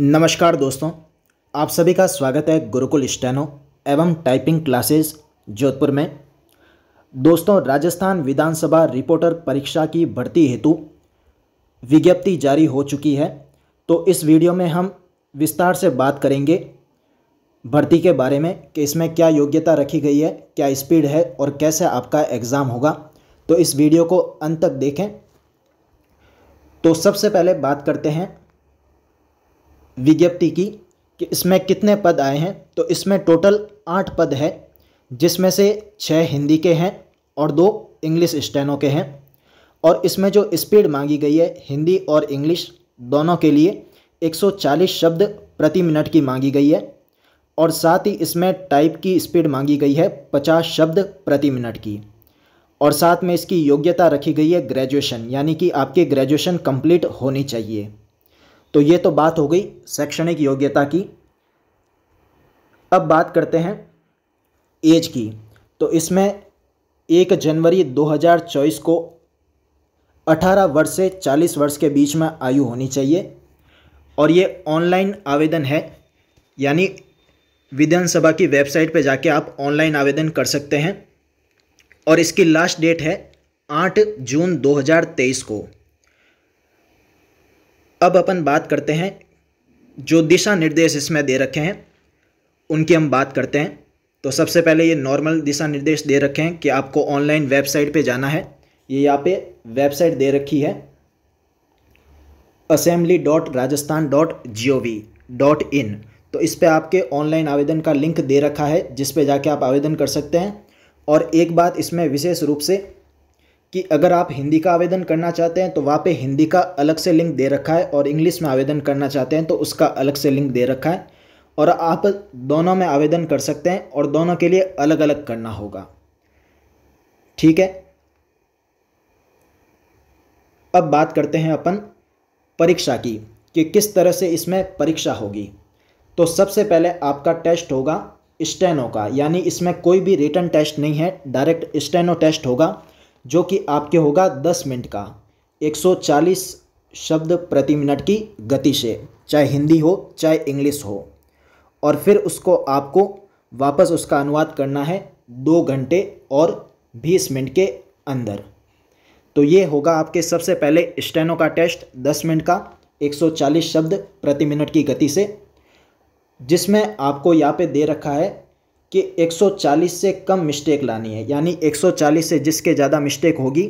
नमस्कार दोस्तों आप सभी का स्वागत है गुरुकुल स्टैनो एवं टाइपिंग क्लासेस जोधपुर में दोस्तों राजस्थान विधानसभा रिपोर्टर परीक्षा की भर्ती हेतु विज्ञप्ति जारी हो चुकी है तो इस वीडियो में हम विस्तार से बात करेंगे भर्ती के बारे में कि इसमें क्या योग्यता रखी गई है क्या स्पीड है और कैसे आपका एग्ज़ाम होगा तो इस वीडियो को अंत तक देखें तो सबसे पहले बात करते हैं विज्ञप्ति की कि इसमें कितने पद आए हैं तो इसमें टोटल आठ पद है जिसमें से छः हिंदी के हैं और दो इंग्लिश स्टैनो के हैं और इसमें जो स्पीड मांगी गई है हिंदी और इंग्लिश दोनों के लिए 140 शब्द प्रति मिनट की मांगी गई है और साथ ही इसमें टाइप की स्पीड मांगी गई है 50 शब्द प्रति मिनट की और साथ में इसकी योग्यता रखी गई है ग्रेजुएशन यानी कि आपकी ग्रेजुएशन कंप्लीट होनी चाहिए तो ये तो बात हो गई शैक्षणिक योग्यता की अब बात करते हैं एज की तो इसमें एक जनवरी 2024 को 18 वर्ष से 40 वर्ष के बीच में आयु होनी चाहिए और ये ऑनलाइन आवेदन है यानी विधानसभा की वेबसाइट पर जाके आप ऑनलाइन आवेदन कर सकते हैं और इसकी लास्ट डेट है 8 जून 2023 को अब अपन बात करते हैं जो दिशा निर्देश इसमें दे रखे हैं उनकी हम बात करते हैं तो सबसे पहले ये नॉर्मल दिशा निर्देश दे रखे हैं कि आपको ऑनलाइन वेबसाइट पे जाना है ये यहाँ पे वेबसाइट दे रखी है assembly dot Rajasthan dot G O V dot in तो इस पर आपके ऑनलाइन आवेदन का लिंक दे रखा है जिस पे जाके आप आवेदन कर सकते हैं और एक बात इसमें विशेष रूप से कि अगर आप हिंदी का आवेदन करना चाहते हैं तो वहाँ पे हिंदी का अलग से लिंक दे रखा है और इंग्लिश में आवेदन करना चाहते हैं तो उसका अलग से लिंक दे रखा है और आप दोनों में आवेदन कर सकते हैं और दोनों के लिए अलग अलग करना होगा ठीक है अब बात करते हैं अपन परीक्षा की कि किस तरह से इसमें परीक्षा होगी तो सबसे पहले आपका टेस्ट होगा स्टेनो का यानी इसमें कोई भी रिटर्न टेस्ट नहीं है डायरेक्ट स्टेनो टेस्ट होगा जो कि आपके होगा दस मिनट का 140 शब्द प्रति मिनट की गति से चाहे हिंदी हो चाहे इंग्लिश हो और फिर उसको आपको वापस उसका अनुवाद करना है दो घंटे और बीस मिनट के अंदर तो ये होगा आपके सबसे पहले स्टेनो का टेस्ट दस मिनट का 140 शब्द प्रति मिनट की गति से जिसमें आपको यहाँ पे दे रखा है कि 140 से कम मिस्टेक लानी है यानी 140 से जिसके ज़्यादा मिस्टेक होगी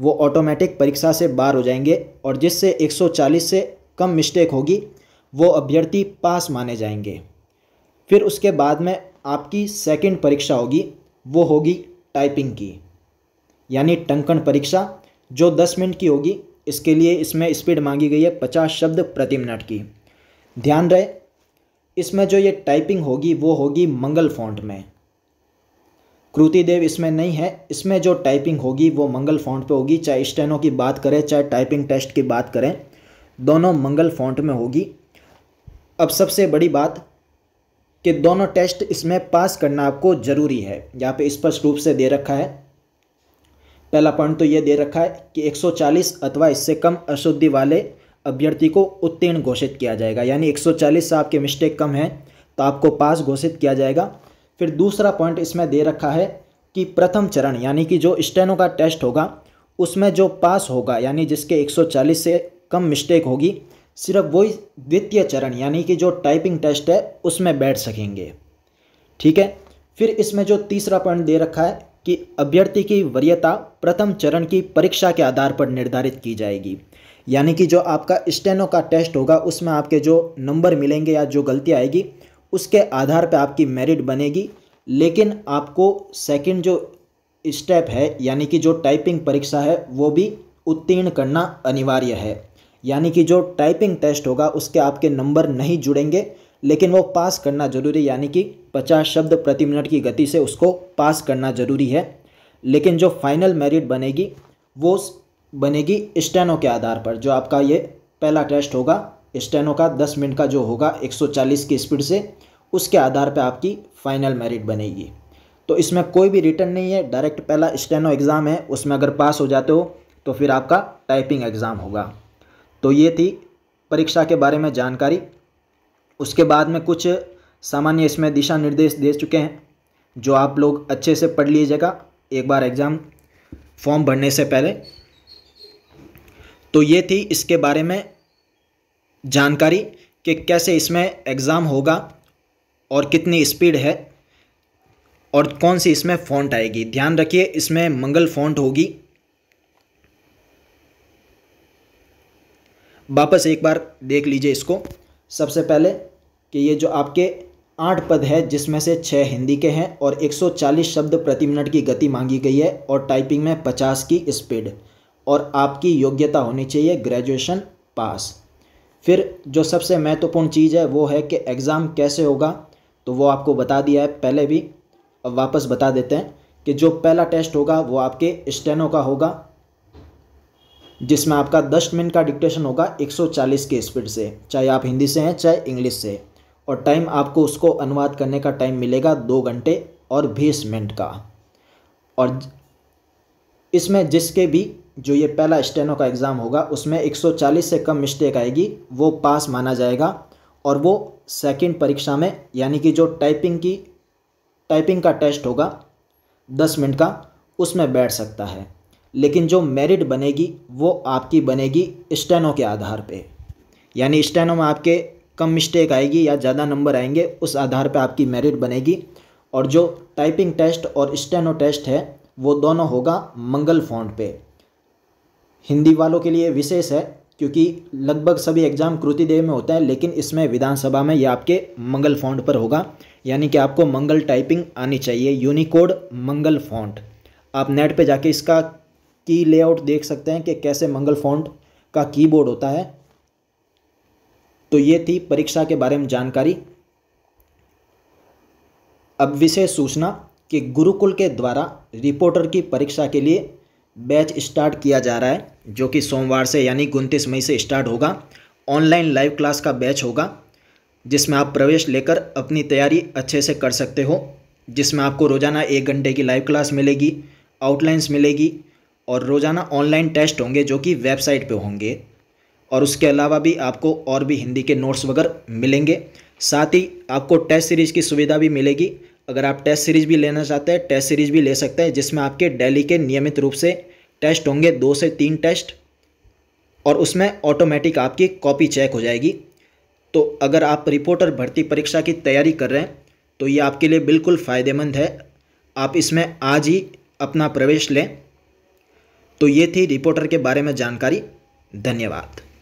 वो ऑटोमेटिक परीक्षा से बाहर हो जाएंगे और जिससे 140 से कम मिस्टेक होगी वो अभ्यर्थी पास माने जाएंगे फिर उसके बाद में आपकी सेकंड परीक्षा होगी वो होगी टाइपिंग की यानी टंकण परीक्षा जो 10 मिनट की होगी इसके लिए इसमें स्पीड मांगी गई है 50 शब्द प्रति मिनट की ध्यान रहे इसमें जो ये टाइपिंग होगी वो होगी मंगल फॉन्ट में कृति देव इसमें नहीं है इसमें जो टाइपिंग होगी वो मंगल फॉन्ट पे होगी चाहे स्टेनो की बात करें चाहे टाइपिंग टेस्ट की बात करें दोनों मंगल फॉन्ट में होगी अब सबसे बड़ी बात कि दोनों टेस्ट इसमें पास करना आपको ज़रूरी है यहाँ पे स्पष्ट रूप से दे रखा है पहला पॉइंट तो ये दे रखा है कि 140 अथवा इससे कम अशुद्धि वाले अभ्यर्थी को उत्तीर्ण घोषित किया जाएगा यानी 140 से आपके मिस्टेक कम है तो आपको पास घोषित किया जाएगा फिर दूसरा पॉइंट इसमें दे रखा है कि प्रथम चरण यानी कि जो स्टेनो का टेस्ट होगा उसमें जो पास होगा यानी जिसके 140 से कम मिस्टेक होगी सिर्फ वही द्वितीय चरण यानी कि जो टाइपिंग टेस्ट है उसमें बैठ सकेंगे ठीक है फिर इसमें जो तीसरा पॉइंट दे रखा है कि अभ्यर्थी की वरीयता प्रथम चरण की परीक्षा के आधार पर निर्धारित की जाएगी यानी कि जो आपका स्टेनो का टेस्ट होगा उसमें आपके जो नंबर मिलेंगे या जो गलती आएगी उसके आधार पर आपकी मेरिट बनेगी लेकिन आपको सेकेंड जो स्टेप है यानी कि जो टाइपिंग परीक्षा है वो भी उत्तीर्ण करना अनिवार्य है यानी कि जो टाइपिंग टेस्ट होगा उसके आपके नंबर नहीं जुड़ेंगे लेकिन वो पास करना जरूरी यानी कि पचास शब्द प्रति मिनट की गति से उसको पास करना जरूरी है लेकिन जो फाइनल मेरिट बनेगी वो बनेगी स्टेनो के आधार पर जो आपका ये पहला टेस्ट होगा स्टेनो का दस मिनट का जो होगा 140 की स्पीड से उसके आधार पर आपकी फ़ाइनल मेरिट बनेगी तो इसमें कोई भी रिटर्न नहीं है डायरेक्ट पहला स्टेनो एग्ज़ाम है उसमें अगर पास हो जाते हो तो फिर आपका टाइपिंग एग्ज़ाम होगा तो ये थी परीक्षा के बारे में जानकारी उसके बाद में कुछ सामान्य इसमें दिशा निर्देश दे चुके हैं जो आप लोग अच्छे से पढ़ लीजिएगा एक बार एग्ज़ाम फॉर्म भरने से पहले तो ये थी इसके बारे में जानकारी कि कैसे इसमें एग्ज़ाम होगा और कितनी स्पीड है और कौन सी इसमें फ़ॉन्ट आएगी ध्यान रखिए इसमें मंगल फ़ॉन्ट होगी वापस एक बार देख लीजिए इसको सबसे पहले कि ये जो आपके आठ पद है जिसमें से छः हिंदी के हैं और 140 शब्द प्रति मिनट की गति मांगी गई है और टाइपिंग में 50 की स्पीड और आपकी योग्यता होनी चाहिए ग्रेजुएशन पास फिर जो सबसे महत्वपूर्ण चीज़ है वो है कि एग्ज़ाम कैसे होगा तो वो आपको बता दिया है पहले भी अब वापस बता देते हैं कि जो पहला टेस्ट होगा वो आपके स्टेनो का होगा जिसमें आपका दस मिनट का डिक्टेशन होगा 140 के स्पीड से चाहे आप हिंदी से हैं चाहे इंग्लिश से और टाइम आपको उसको अनुवाद करने का टाइम मिलेगा दो घंटे और बीस मिनट का और इसमें जिसके भी जो ये पहला स्टेनो का एग्ज़ाम होगा उसमें 140 से कम मिस्टेक आएगी वो पास माना जाएगा और वो सेकंड परीक्षा में यानी कि जो टाइपिंग की टाइपिंग का टेस्ट होगा 10 मिनट का उसमें बैठ सकता है लेकिन जो मेरिट बनेगी वो आपकी बनेगी स्टेनो के आधार पे यानी स्टेनो में आपके कम मिस्टेक आएगी या ज़्यादा नंबर आएंगे उस आधार पर आपकी मेरिट बनेगी और जो टाइपिंग टेस्ट और स्टेनो टेस्ट है वो दोनों होगा मंगल फॉन्ट पर हिंदी वालों के लिए विशेष है क्योंकि लगभग सभी एग्ज़ाम कृति देव में होता है लेकिन इसमें विधानसभा में यह आपके मंगल फॉन्ट पर होगा यानी कि आपको मंगल टाइपिंग आनी चाहिए यूनिकोड मंगल फॉन्ट आप नेट पे जाके इसका की लेआउट देख सकते हैं कि कैसे मंगल फॉन्ट का कीबोर्ड होता है तो ये थी परीक्षा के बारे में जानकारी अब विशेष सूचना कि गुरुकुल के द्वारा रिपोर्टर की परीक्षा के लिए बैच स्टार्ट किया जा रहा है जो कि सोमवार से यानी उनतीस मई से स्टार्ट होगा ऑनलाइन लाइव क्लास का बैच होगा जिसमें आप प्रवेश लेकर अपनी तैयारी अच्छे से कर सकते हो जिसमें आपको रोज़ाना एक घंटे की लाइव क्लास मिलेगी आउटलाइंस मिलेगी और रोज़ाना ऑनलाइन टेस्ट होंगे जो कि वेबसाइट पे होंगे और उसके अलावा भी आपको और भी हिंदी के नोट्स वगैरह मिलेंगे साथ ही आपको टेस्ट सीरीज़ की सुविधा भी मिलेगी अगर आप टेस्ट सीरीज़ भी लेना चाहते हैं टेस्ट सीरीज़ भी ले सकते हैं जिसमें आपके डेली के नियमित रूप से टेस्ट होंगे दो से तीन टेस्ट और उसमें ऑटोमेटिक आपकी कॉपी चेक हो जाएगी तो अगर आप रिपोर्टर भर्ती परीक्षा की तैयारी कर रहे हैं तो ये आपके लिए बिल्कुल फ़ायदेमंद है आप इसमें आज ही अपना प्रवेश लें तो ये थी रिपोर्टर के बारे में जानकारी धन्यवाद